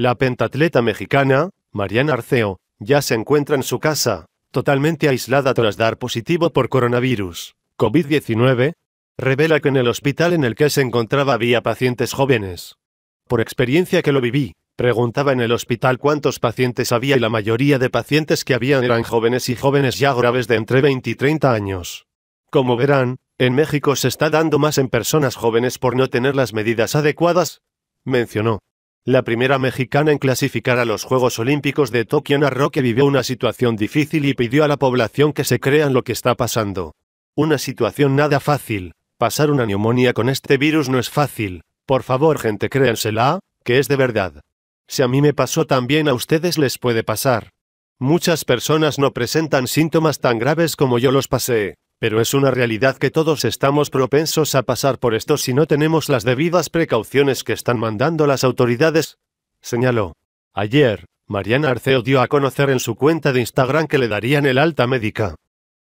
La pentatleta mexicana, Mariana Arceo, ya se encuentra en su casa, totalmente aislada tras dar positivo por coronavirus. COVID-19, revela que en el hospital en el que se encontraba había pacientes jóvenes. Por experiencia que lo viví, preguntaba en el hospital cuántos pacientes había y la mayoría de pacientes que habían eran jóvenes y jóvenes ya graves de entre 20 y 30 años. Como verán, en México se está dando más en personas jóvenes por no tener las medidas adecuadas, mencionó. La primera mexicana en clasificar a los Juegos Olímpicos de Tokio, narró que vivió una situación difícil y pidió a la población que se crean lo que está pasando. Una situación nada fácil. Pasar una neumonía con este virus no es fácil. Por favor, gente, créansela, que es de verdad. Si a mí me pasó también a ustedes les puede pasar. Muchas personas no presentan síntomas tan graves como yo los pasé. Pero es una realidad que todos estamos propensos a pasar por esto si no tenemos las debidas precauciones que están mandando las autoridades, señaló. Ayer, Mariana Arceo dio a conocer en su cuenta de Instagram que le darían el alta médica.